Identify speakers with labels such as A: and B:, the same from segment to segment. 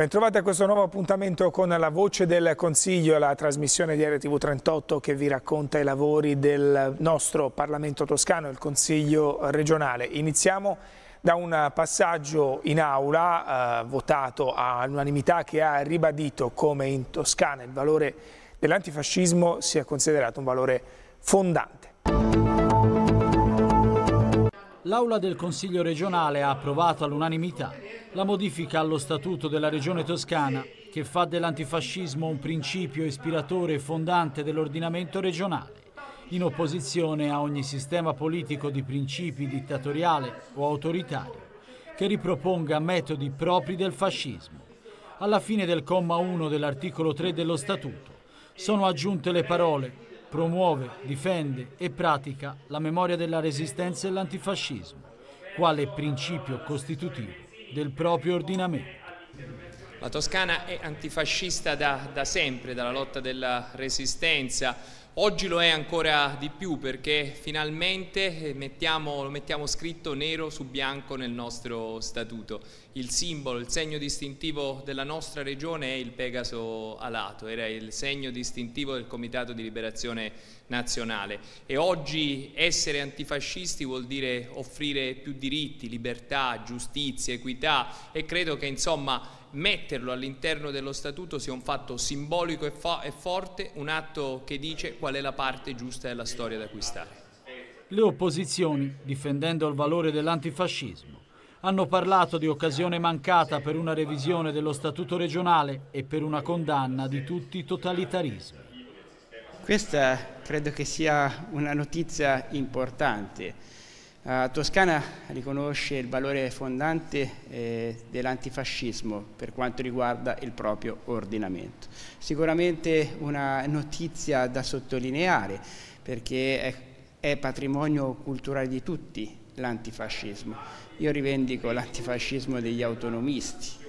A: Bentrovati a questo nuovo appuntamento con La Voce del Consiglio, la trasmissione di RTV 38 che vi racconta i lavori del nostro Parlamento toscano, il Consiglio regionale. Iniziamo da un passaggio in aula eh, votato all'unanimità che ha ribadito come in Toscana il valore dell'antifascismo sia considerato un valore fondante
B: l'Aula del Consiglio regionale ha approvato all'unanimità la modifica allo Statuto della Regione Toscana che fa dell'antifascismo un principio ispiratore e fondante dell'ordinamento regionale, in opposizione a ogni sistema politico di principi dittatoriale o autoritario che riproponga metodi propri del fascismo. Alla fine del comma 1 dell'articolo 3 dello Statuto sono aggiunte le parole Promuove, difende e pratica la memoria della resistenza e l'antifascismo, quale principio costitutivo del proprio ordinamento.
C: La Toscana è antifascista da, da sempre, dalla lotta della resistenza, Oggi lo è ancora di più perché finalmente eh, mettiamo, lo mettiamo scritto nero su bianco nel nostro statuto. Il simbolo, il segno distintivo della nostra regione è il Pegaso alato, era il segno distintivo del Comitato di Liberazione nazionale e oggi essere antifascisti vuol dire offrire più diritti, libertà, giustizia, equità e credo che insomma metterlo all'interno dello statuto sia un fatto simbolico e, e, forte, un atto che dice qual è la parte giusta della storia
B: da acquistare. Le opposizioni, difendendo il valore dell'antifascismo, hanno parlato di occasione mancata per una revisione dello statuto regionale e per una
D: condanna di tutti i totalitarismi. Questa credo che sia una notizia importante. Uh, Toscana riconosce il valore fondante eh, dell'antifascismo per quanto riguarda il proprio ordinamento. Sicuramente una notizia da sottolineare perché è, è patrimonio culturale di tutti l'antifascismo. Io rivendico l'antifascismo degli autonomisti,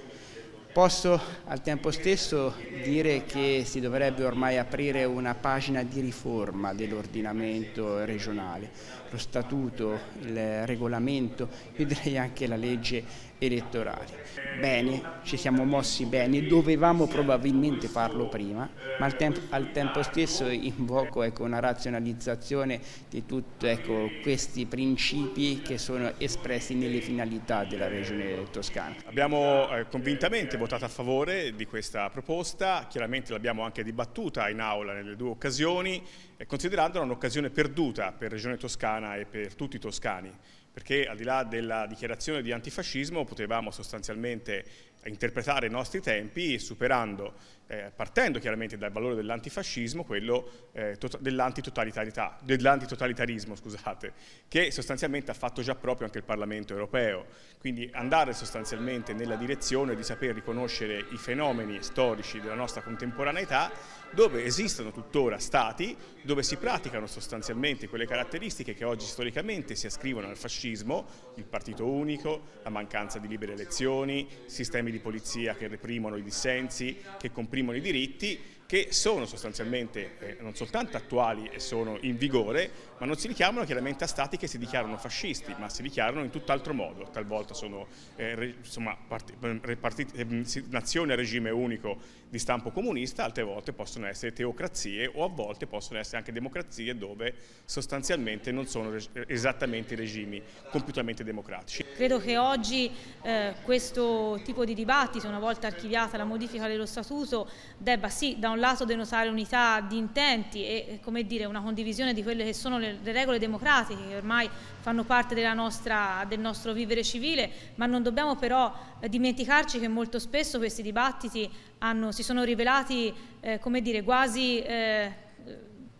D: Posso al tempo stesso dire che si dovrebbe ormai aprire una pagina di riforma dell'ordinamento regionale, lo statuto, il regolamento, io direi anche la legge elettorali. Bene, ci siamo mossi bene, dovevamo probabilmente farlo prima, ma al, tempo, al tempo stesso invoco ecco, una razionalizzazione di tutti ecco, questi principi che sono espressi nelle finalità della Regione Toscana.
E: Abbiamo eh, convintamente votato a favore di questa proposta, chiaramente l'abbiamo anche dibattuta in aula nelle due occasioni, eh, considerandola un'occasione perduta per Regione Toscana e per tutti i toscani perché al di là della dichiarazione di antifascismo potevamo sostanzialmente interpretare i nostri tempi superando, eh, partendo chiaramente dal valore dell'antifascismo, quello eh, tota-, dell'antitotalitarismo, scusate, che sostanzialmente ha fatto già proprio anche il Parlamento europeo. Quindi andare sostanzialmente nella direzione di saper riconoscere i fenomeni storici della nostra contemporaneità, dove esistono tuttora stati, dove si praticano sostanzialmente quelle caratteristiche che oggi storicamente si ascrivono al fascismo, il partito unico, la mancanza di libere elezioni, sistemi di polizia che reprimono i dissensi, che comprimono i diritti che sono sostanzialmente eh, non soltanto attuali e sono in vigore, ma non si richiamano chiaramente a stati che si dichiarano fascisti, ma si dichiarano in tutt'altro modo, talvolta sono eh, re, insomma, parti, ehm, parti, ehm, nazioni a regime unico di stampo comunista, altre volte possono essere teocrazie o a volte possono essere anche democrazie dove sostanzialmente non sono eh, esattamente regimi compiutamente democratici.
F: Credo che oggi eh, questo tipo di dibattito, una volta archiviata la modifica dello statuto, debba sì da un un lato denotare unità di intenti e dire, una condivisione di quelle che sono le, le regole democratiche che ormai fanno parte nostra, del nostro vivere civile, ma non dobbiamo però eh, dimenticarci che molto spesso questi dibattiti hanno, si sono rivelati eh, dire, quasi... Eh,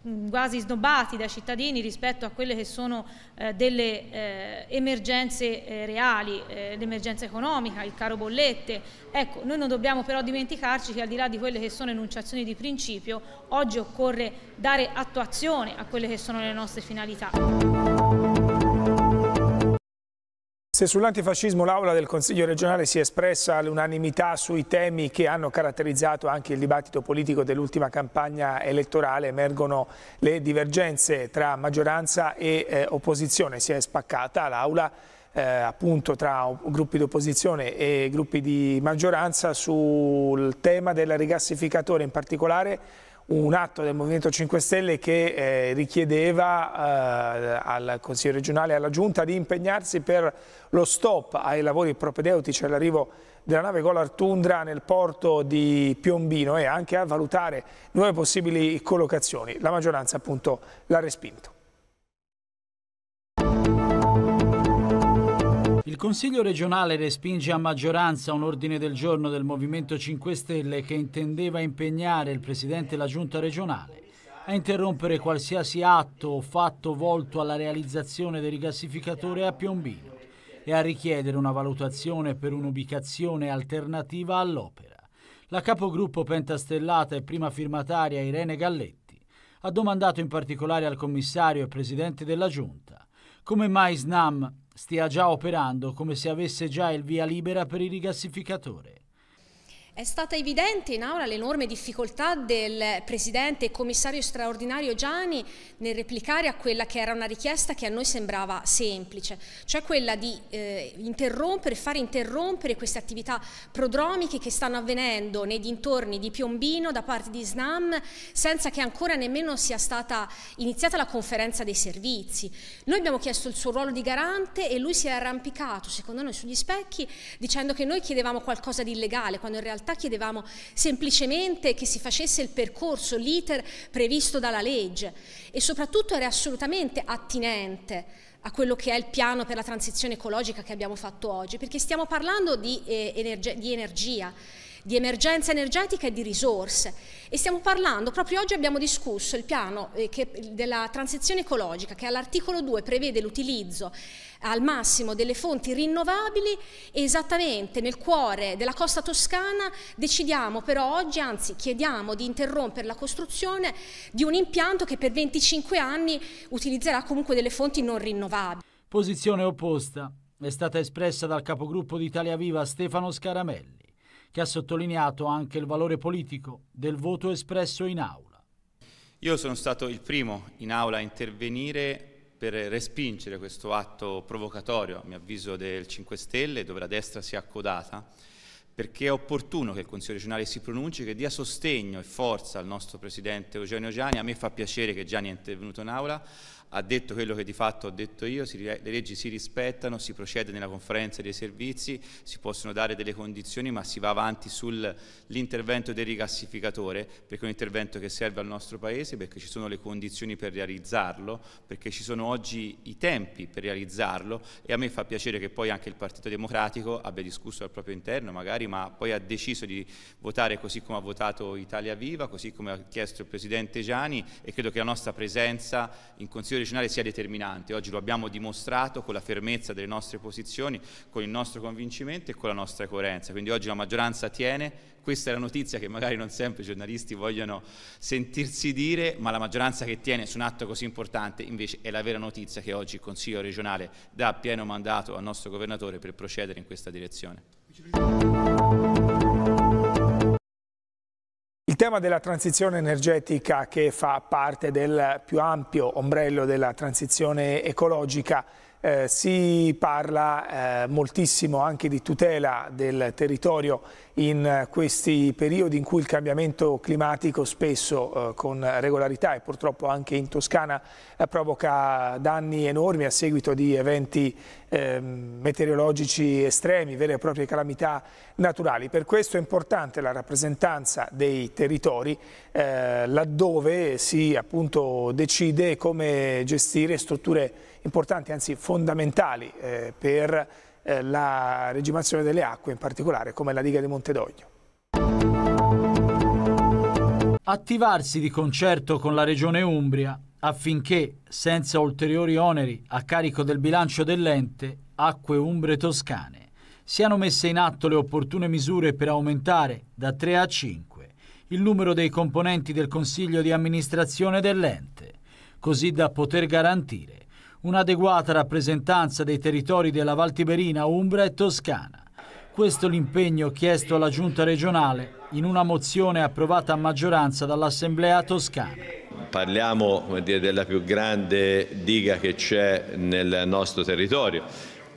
F: Mm, quasi snobbati dai cittadini rispetto a quelle che sono eh, delle eh, emergenze eh, reali, eh, l'emergenza economica, il caro bollette. Ecco, noi non dobbiamo però dimenticarci che al di là di quelle che sono enunciazioni di principio, oggi occorre dare attuazione a quelle che sono le nostre finalità.
A: Se sull'antifascismo l'Aula del Consiglio regionale si è espressa all'unanimità sui temi che hanno caratterizzato anche il dibattito politico dell'ultima campagna elettorale, emergono le divergenze tra maggioranza e eh, opposizione. Si è spaccata l'Aula eh, appunto tra gruppi di opposizione e gruppi di maggioranza sul tema del rigassificatore in particolare un atto del Movimento 5 Stelle che eh, richiedeva eh, al Consiglio regionale e alla Giunta di impegnarsi per lo stop ai lavori propedeutici all'arrivo della nave Golar Tundra nel porto di Piombino e anche a valutare nuove possibili collocazioni. La maggioranza appunto l'ha respinto.
B: Consiglio regionale respinge a maggioranza un ordine del giorno del Movimento 5 Stelle che intendeva impegnare il Presidente della Giunta regionale a interrompere qualsiasi atto o fatto volto alla realizzazione del rigassificatore a Piombino e a richiedere una valutazione per un'ubicazione alternativa all'opera. La capogruppo pentastellata e prima firmataria Irene Galletti ha domandato in particolare al commissario e presidente della Giunta come mai SNAM stia già operando come se avesse già il via libera per il rigassificatore.
F: È stata evidente in aula l'enorme difficoltà del Presidente e Commissario straordinario Gianni nel replicare a quella che era una richiesta che a noi sembrava semplice, cioè quella di eh, interrompere, fare interrompere queste attività prodromiche che stanno avvenendo nei dintorni di Piombino da parte di Snam senza che ancora nemmeno sia stata iniziata la conferenza dei servizi. Noi abbiamo chiesto il suo ruolo di garante e lui si è arrampicato, secondo noi, sugli specchi dicendo che noi chiedevamo qualcosa di illegale quando in realtà realtà chiedevamo semplicemente che si facesse il percorso, l'iter previsto dalla legge e soprattutto era assolutamente attinente a quello che è il piano per la transizione ecologica che abbiamo fatto oggi, perché stiamo parlando di, eh, energia, di energia di emergenza energetica e di risorse. E stiamo parlando, proprio oggi abbiamo discusso il piano eh, che, della transizione ecologica che all'articolo 2 prevede l'utilizzo eh, al massimo delle fonti rinnovabili e esattamente nel cuore della costa toscana decidiamo però oggi, anzi chiediamo di interrompere la costruzione di un impianto che per 25 anni utilizzerà comunque delle fonti non rinnovabili.
B: Posizione opposta è stata espressa dal capogruppo di Italia Viva Stefano Scaramelli che ha sottolineato anche il valore politico del voto espresso in aula.
D: Io sono stato il primo in aula a intervenire per respingere questo atto provocatorio, a mio avviso, del 5 Stelle, dove la destra si è accodata, perché è opportuno che il Consiglio regionale si pronunci, che dia sostegno e forza al nostro Presidente Eugenio Gianni. A me fa piacere che Gianni è intervenuto in aula, ha detto quello che di fatto ho detto io, si, le leggi si rispettano, si procede nella conferenza dei servizi, si possono dare delle condizioni, ma si va avanti sull'intervento del rigassificatore, perché è un intervento che serve al nostro Paese, perché ci sono le condizioni per realizzarlo, perché ci sono oggi i tempi per realizzarlo e a me fa piacere che poi anche il Partito Democratico abbia discusso al proprio interno magari, ma poi ha deciso di votare così come ha votato Italia Viva, così come ha chiesto il Presidente Gianni e credo che la nostra presenza in Consiglio regionale sia determinante, oggi lo abbiamo dimostrato con la fermezza delle nostre posizioni, con il nostro convincimento e con la nostra coerenza, quindi oggi la maggioranza tiene, questa è la notizia che magari non sempre i giornalisti vogliono sentirsi dire, ma la maggioranza che tiene su un atto così importante invece è la vera notizia che oggi il Consiglio regionale dà pieno mandato al nostro governatore per procedere in questa direzione.
A: Il tema della transizione energetica che fa parte del più ampio ombrello della transizione ecologica eh, si parla eh, moltissimo anche di tutela del territorio in questi periodi in cui il cambiamento climatico spesso eh, con regolarità e purtroppo anche in Toscana eh, provoca danni enormi a seguito di eventi ehm, meteorologici estremi, vere e proprie calamità naturali. Per questo è importante la rappresentanza dei territori eh, laddove si appunto, decide come gestire strutture importanti, anzi fondamentali eh, per eh, la regimazione delle acque, in particolare come la diga di Montedoglio.
B: Attivarsi di concerto con la Regione Umbria affinché, senza ulteriori oneri a carico del bilancio dell'ente, acque umbre toscane siano messe in atto le opportune misure per aumentare da 3 a 5 il numero dei componenti del Consiglio di amministrazione dell'ente, così da poter garantire un'adeguata rappresentanza dei territori della Val Tiberina, Umbra e Toscana. Questo è l'impegno chiesto alla Giunta regionale in una mozione approvata a maggioranza dall'Assemblea toscana.
C: Parliamo dire, della più grande diga che c'è nel nostro territorio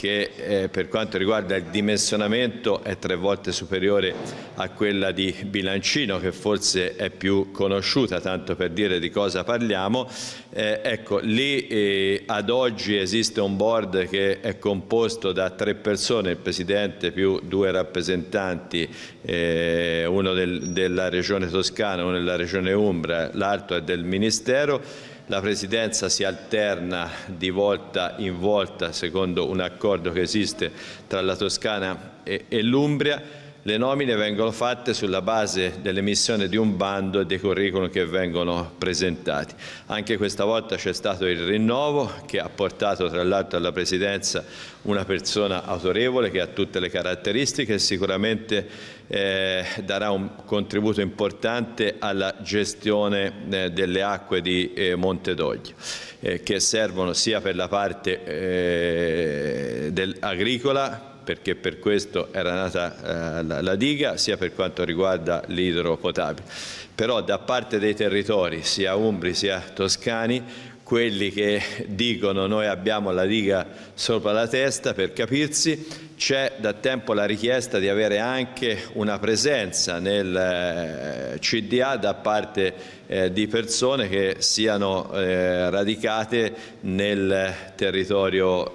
C: che eh, per quanto riguarda il dimensionamento è tre volte superiore a quella di Bilancino che forse è più conosciuta, tanto per dire di cosa parliamo. Eh, ecco, lì eh, ad oggi esiste un board che è composto da tre persone, il Presidente più due rappresentanti, eh, uno del, della Regione Toscana, uno della Regione Umbra, l'altro è del Ministero la Presidenza si alterna di volta in volta secondo un accordo che esiste tra la Toscana e, e l'Umbria le nomine vengono fatte sulla base dell'emissione di un bando e dei curriculum che vengono presentati. Anche questa volta c'è stato il rinnovo che ha portato tra l'altro alla presidenza una persona autorevole che ha tutte le caratteristiche e sicuramente eh, darà un contributo importante alla gestione eh, delle acque di eh, Montedoglio eh, che servono sia per la parte eh, agricola perché per questo era nata eh, la, la, diga, sia per quanto riguarda l'idropotabile. Però da parte dei territori, sia umbri sia toscani, quelli che dicono noi abbiamo la diga sopra la testa, per capirsi, c'è da tempo la richiesta di avere anche una presenza nel eh, CDA da parte eh, di persone che siano eh, radicate nel territorio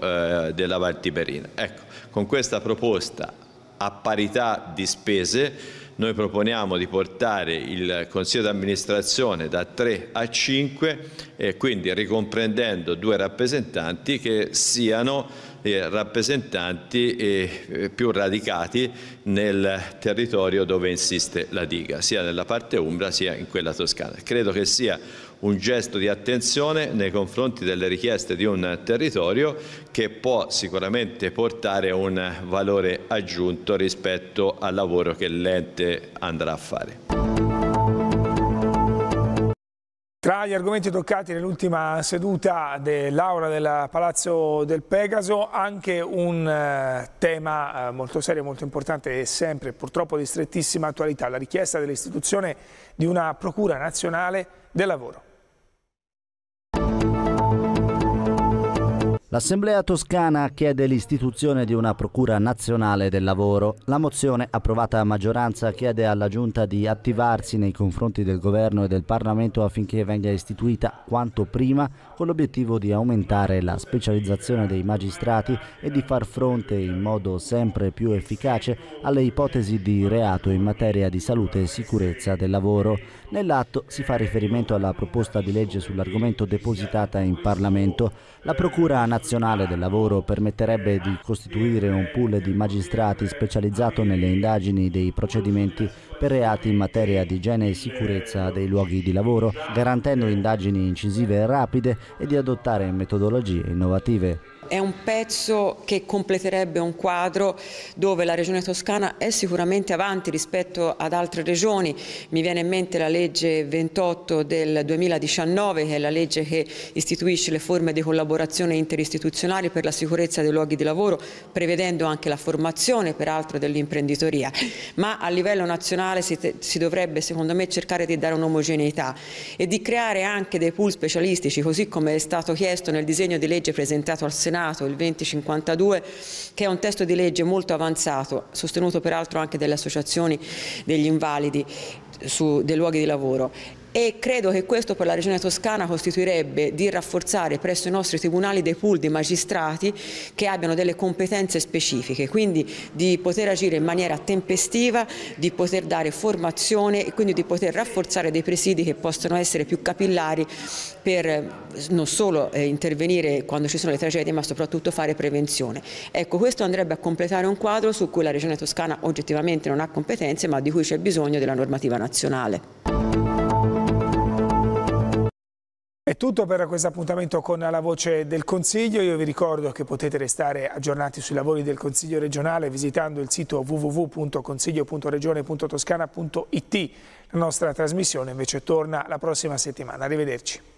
C: della Val Tiberina. Ecco. Con questa proposta, a parità di spese, noi proponiamo di portare il Consiglio di amministrazione da 3 a 5, e quindi ricomprendendo due rappresentanti che siano eh, rappresentanti eh, più radicati nel territorio dove insiste la diga, sia nella parte umbra sia in quella toscana. Credo che sia un gesto di attenzione nei confronti delle richieste di un territorio che può sicuramente portare un valore aggiunto rispetto al lavoro che l'ente andrà a fare.
A: Tra gli argomenti toccati nell'ultima seduta dell'aula del Palazzo del Pegaso anche un eh, tema eh, molto serio, molto importante e sempre purtroppo di strettissima attualità, la richiesta dell'istituzione di una procura nazionale del lavoro.
B: L'Assemblea toscana chiede l'istituzione di una Procura nazionale del lavoro. La mozione, approvata a maggioranza, chiede alla Giunta di attivarsi nei confronti del Governo e del Parlamento affinché venga istituita quanto prima con l'obiettivo di aumentare la specializzazione dei magistrati e di far fronte in modo sempre più efficace alle ipotesi di reato in materia di salute e sicurezza del lavoro. Nell'atto si fa riferimento alla proposta di legge sull'argomento depositata in Parlamento. La Procura nazionale nazionale del lavoro permetterebbe di costituire un pool di magistrati specializzato nelle indagini dei procedimenti per reati in materia di igiene e sicurezza dei luoghi di lavoro, garantendo indagini incisive e rapide e di adottare metodologie innovative.
G: È un pezzo che completerebbe un quadro dove la Regione Toscana è sicuramente avanti rispetto ad altre regioni. Mi viene in mente la legge 28 del 2019, che è la legge che istituisce le forme di collaborazione interistituzionali per la sicurezza dei luoghi di lavoro, prevedendo anche la formazione peraltro dell'imprenditoria. Ma a livello nazionale si, si dovrebbe secondo me cercare di dare un'omogeneità e di creare anche dei pool specialistici, così come è stato chiesto nel disegno di legge presentato al Senato Senato, il 2052, che è un testo di legge molto avanzato, sostenuto peraltro anche dalle associazioni degli invalidi su, dei luoghi di lavoro e credo che questo per la Regione Toscana costituirebbe di rafforzare presso i nostri tribunali dei pool di magistrati che abbiano delle competenze specifiche, quindi di poter agire in maniera tempestiva, di poter dare formazione e quindi di poter rafforzare dei presidi che possono essere più capillari per eh, non solo eh, intervenire quando ci sono le tragedie ma soprattutto fare prevenzione. Ecco, questo andrebbe a completare un quadro su cui la Regione Toscana oggettivamente non ha competenze ma di cui c'è bisogno della normativa nazionale.
A: tutto per questo appuntamento con la voce del Consiglio. Io vi ricordo che potete restare aggiornati sui lavori del Consiglio regionale visitando il sito www.consiglio.regione.toscana.it. La nostra trasmissione invece torna la prossima settimana. Arrivederci.